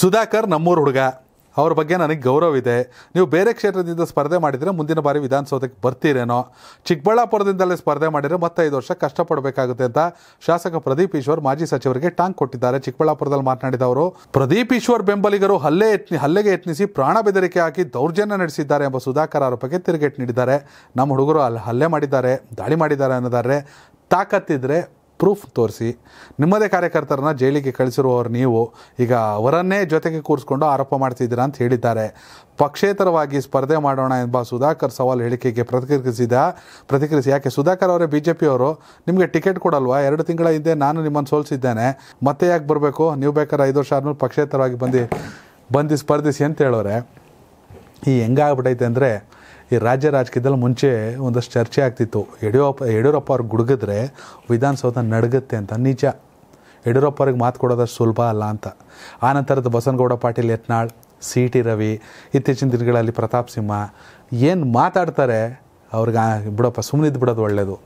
ಸುಧಾಕರ್ ನಮ್ಮೂರು ಹುಡುಗ ಅವ್ರ ಬಗ್ಗೆ ನನಗೆ ಗೌರವ ಇದೆ ನೀವು ಬೇರೆ ಕ್ಷೇತ್ರದಿಂದ ಸ್ಪರ್ಧೆ ಮಾಡಿದರೆ ಮುಂದಿನ ಬಾರಿ ವಿಧಾನಸೌಧಕ್ಕೆ ಬರ್ತೀರೇನೋ ಚಿಕ್ಕಬಳ್ಳಾಪುರದಿಂದಲೇ ಸ್ಪರ್ಧೆ ಮಾಡಿದರೆ ಮತ್ತೆ ಐದು ವರ್ಷ ಕಷ್ಟಪಡಬೇಕಾಗುತ್ತೆ ಅಂತ ಶಾಸಕ ಪ್ರದೀಪ್ ಈಶ್ವರ್ ಮಾಜಿ ಸಚಿವರಿಗೆ ಟಾಂಗ್ ಕೊಟ್ಟಿದ್ದಾರೆ ಚಿಕ್ಕಬಳ್ಳಾಪುರದಲ್ಲಿ ಮಾತನಾಡಿದ ಅವರು ಪ್ರದೀಪ್ ಈಶ್ವರ್ ಬೆಂಬಲಿಗರು ಹಲ್ಲೆ ಯತ್ನಿ ಹಲ್ಲೆಗೆ ಯತ್ನಿಸಿ ಪ್ರಾಣ ಬೆದರಿಕೆ ಹಾಕಿ ದೌರ್ಜನ್ಯ ನಡೆಸಿದ್ದಾರೆ ಎಂಬ ಸುಧಾಕರ್ ಆರೋಪಕ್ಕೆ ತಿರುಗೇಟು ನೀಡಿದ್ದಾರೆ ನಮ್ಮ ಹುಡುಗರು ಅಲ್ಲಿ ಹಲ್ಲೆ ಮಾಡಿದ್ದಾರೆ ದಾಳಿ ಮಾಡಿದ್ದಾರೆ ಅನ್ನೋದಾದರೆ ತಾಕತ್ತಿದ್ರೆ ಪ್ರೂಫ್ ತೋರಿಸಿ ನಿಮ್ಮದೇ ಕಾರ್ಯಕರ್ತರನ್ನ ಜೈಲಿಗೆ ಕಳಿಸಿರುವವರು ನೀವು ಈಗ ಅವರನ್ನೇ ಜೊತೆಗೆ ಕೂರಿಸ್ಕೊಂಡು ಆರೋಪ ಮಾಡ್ತಿದ್ದೀರಾ ಅಂತ ಹೇಳಿದ್ದಾರೆ ಪಕ್ಷೇತರವಾಗಿ ಸ್ಪರ್ಧೆ ಮಾಡೋಣ ಎಂಬ ಸುಧಾಕರ್ ಸವಾಲ್ ಹೇಳಿಕೆಗೆ ಪ್ರತಿಕ್ರಿಯಿಸಿದ ಪ್ರತಿಕ್ರಿಯಿಸಿ ಯಾಕೆ ಸುಧಾಕರ್ ಅವರೇ ಬಿ ಜೆ ಪಿಯವರು ನಿಮಗೆ ಟಿಕೆಟ್ ಕೊಡಲ್ವಾ ಎರಡು ತಿಂಗಳ ಹಿಂದೆ ನಾನು ನಿಮ್ಮನ್ನು ಸೋಲಿಸಿದ್ದೇನೆ ಮತ್ತೆ ಯಾಕೆ ಬರಬೇಕು ನೀವು ಬೇಕಾದ್ರೆ ಐದು ವರ್ಷ ಆದಮೇಲೆ ಪಕ್ಷೇತರವಾಗಿ ಬಂದು ಬಂದು ಸ್ಪರ್ಧಿಸಿ ಅಂತ ಹೇಳೋರೆ ಈ ಹೆಂಗಾಗ್ಬಿಟ್ಟೈತೆ ಅಂದರೆ ಈ ರಾಜ್ಯ ರಾಜಕೀಯದಲ್ಲಿ ಮುಂಚೆ ಒಂದಷ್ಟು ಚರ್ಚೆ ಆಗ್ತಿತ್ತು ಯಡಿಯೂರಪ್ಪ ಯಡಿಯೂರಪ್ಪ ಅವ್ರಿಗೆ ಗುಡುಗಿದ್ರೆ ವಿಧಾನಸೌಧ ನಡಗುತ್ತೆ ಅಂತ ನಿಜ ಯಡಿಯೂರಪ್ಪ ಅವ್ರಿಗೆ ಮಾತು ಕೊಡೋದಷ್ಟು ಸುಲಭ ಅಲ್ಲ ಅಂತ ಆ ನಂತರದ ಬಸನಗೌಡ ಪಾಟೀಲ್ ಯತ್ನಾಳ್ ಸಿ ಟಿ ರವಿ ಇತ್ತೀಚಿನ ದಿನಗಳಲ್ಲಿ ಪ್ರತಾಪ್ ಸಿಂಹ ಏನು ಮಾತಾಡ್ತಾರೆ ಅವ್ರಿಗೆ ಬಿಡಪ್ಪ ಸುಮ್ಮನೆ ಇದ್ದು ಬಿಡೋದು ಒಳ್ಳೆಯದು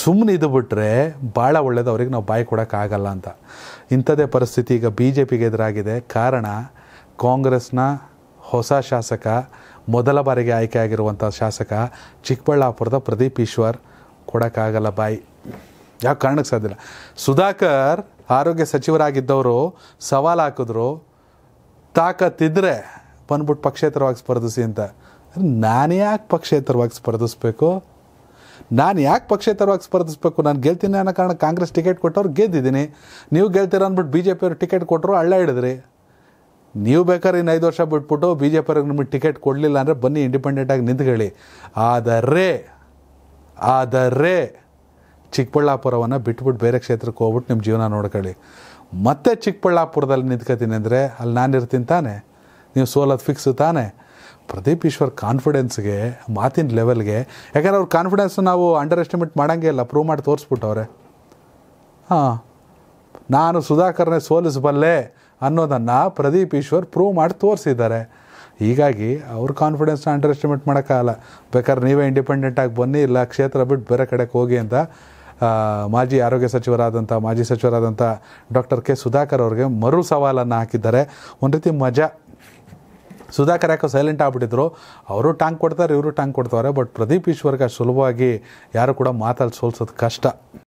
ಸುಮ್ಮನೆ ಇದು ಬಿಟ್ಟರೆ ಭಾಳ ಒಳ್ಳೇದು ಅವ್ರಿಗೆ ನಾವು ಬಾಯಿ ಕೊಡೋಕ್ಕಾಗಲ್ಲ ಅಂತ ಇಂಥದೇ ಪರಿಸ್ಥಿತಿ ಈಗ ಬಿ ಜೆ ಪಿಗೆ ಎದುರಾಗಿದೆ ಕಾರಣ ಕಾಂಗ್ರೆಸ್ನ ಹೊಸ ಶಾಸಕ ಮೊದಲ ಬಾರಿಗೆ ಆಗಿರುವಂಥ ಶಾಸಕ ಚಿಕ್ಕಬಳ್ಳಾಪುರದ ಪ್ರದೀಪ್ ಈಶ್ವರ್ ಕೊಡೋಕ್ಕಾಗಲ್ಲ ಬಾಯಿ ಯಾವ ಕಾರಣಕ್ಕೆ ಸಾಧ್ಯ ಸುಧಾಕರ್ ಆರೋಗ್ಯ ಸಚಿವರಾಗಿದ್ದವರು ಸವಾಲು ಹಾಕಿದ್ರು ತಾಕತ್ತಿದ್ರೆ ಬಂದ್ಬಿಟ್ಟು ಪಕ್ಷೇತರವಾಗಿ ಸ್ಪರ್ಧಿಸಿ ಅಂತ ನಾನು ಯಾಕೆ ಪಕ್ಷೇತರವಾಗಿ ಸ್ಪರ್ಧಿಸ್ಬೇಕು ನಾನು ಯಾಕೆ ಪಕ್ಷೇತರವಾಗಿ ಸ್ಪರ್ಧಿಸ್ಬೇಕು ನಾನು ಗೆಲ್ತೀನಿ ಅನ್ನೋ ಕಾರಣ ಕಾಂಗ್ರೆಸ್ ಟಿಕೆಟ್ ಕೊಟ್ಟವ್ರು ಗೆದ್ದಿದ್ದೀನಿ ನೀವು ಗೆಲ್ತೀರ ಅಂದ್ಬಿಟ್ಟು ಬಿ ಜೆ ಪಿಯವರು ಟಿಕೆಟ್ ಕೊಟ್ಟರು ಹಳ್ಳ ಹಿಡಿದ್ರಿ ನೀವು ಬೇಕಾದ್ರೆ ಇನ್ನು ಐದು ವರ್ಷ ಬಿಟ್ಬಿಟ್ಟು ಬಿ ಜೆ ಪಿಯವ್ರಿಗೆ ನಿಮಗೆ ಟಿಕೆಟ್ ಕೊಡಲಿಲ್ಲ ಅಂದರೆ ಬನ್ನಿ ಇಂಡಿಪೆಂಡೆಂಟಾಗಿ ನಿಂತ್ಕೊಳ್ಳಿ ಆದರೆ ಆದರೆ ಚಿಕ್ಕಬಳ್ಳಾಪುರವನ್ನು ಬಿಟ್ಬಿಟ್ಟು ಬೇರೆ ಕ್ಷೇತ್ರಕ್ಕೆ ಹೋಗ್ಬಿಟ್ಟು ನಿಮ್ಮ ಜೀವನ ನೋಡ್ಕೊಳ್ಳಿ ಮತ್ತೆ ಚಿಕ್ಕಬಳ್ಳಾಪುರದಲ್ಲಿ ನಿಂತ್ಕೋತೀನಿ ಅಂದರೆ ಅಲ್ಲಿ ನಾನು ಇರ್ತೀನಿ ತಾನೆ ನೀವು ಸೋಲೋದು ಫಿಕ್ಸ್ ತಾನೇ ಪ್ರದೀಪ್ ಈಶ್ವರ್ ಕಾನ್ಫಿಡೆನ್ಸ್ಗೆ ಮಾತಿನ ಲೆವೆಲ್ಗೆ ಯಾಕಂದ್ರೆ ಅವ್ರ ಕಾನ್ಫಿಡೆನ್ಸ್ ನಾವು ಅಂಡರ್ ಎಸ್ಟಿಮೇಟ್ ಮಾಡೋಂಗೇ ಇಲ್ಲ ಪ್ರೂವ್ ಮಾಡಿ ತೋರಿಸ್ಬಿಟ್ಟವ್ರೆ ಹಾಂ ನಾನು ಸುಧಾಕರ್ನೇ ಸೋಲಿಸ್ಬಲ್ಲೆ ಅನ್ನೋದನ್ನು ಪ್ರದೀಪ್ ಈಶ್ವರ್ ಪ್ರೂವ್ ಮಾಡಿ ತೋರಿಸಿದ್ದಾರೆ ಹೀಗಾಗಿ ಅವ್ರ ಕಾನ್ಫಿಡೆನ್ಸ್ನ ಅಂಡರ್ ಎಸ್ಟಿಮೇಟ್ ಮಾಡೋಕ್ಕಾಗಲ್ಲ ಬೇಕಾದ್ರೆ ನೀವೇ ಇಂಡಿಪೆಂಡೆಂಟಾಗಿ ಬನ್ನಿ ಇಲ್ಲ ಕ್ಷೇತ್ರ ಬಿಟ್ಟು ಬೇರೆ ಕಡೆಗೆ ಹೋಗಿ ಅಂತ ಮಾಜಿ ಆರೋಗ್ಯ ಸಚಿವರಾದಂಥ ಮಾಜಿ ಸಚಿವರಾದಂಥ ಡಾಕ್ಟರ್ ಕೆ ಸುಧಾಕರ್ ಅವ್ರಿಗೆ ಮರು ಸವಾಲನ್ನು ಹಾಕಿದ್ದಾರೆ ಒಂದು ರೀತಿ ಮಜಾ ಸುಧಾಕರ್ ಯಾಕೋ ಸೈಲೆಂಟ್ ಆಗಿಬಿಟ್ಟಿದ್ರು ಅವರು ಟಾಂಗ್ ಕೊಡ್ತಾರೆ ಇವರು ಟಾಂಗ್ ಕೊಡ್ತಾರೆ ಬಟ್ ಪ್ರದೀಪ್ ಈಶ್ವರ್ಗೆ ಸುಲಭವಾಗಿ ಯಾರು ಕೂಡ ಮಾತಾಡಿ ಸೋಲ್ಸೋದು ಕಷ್ಟ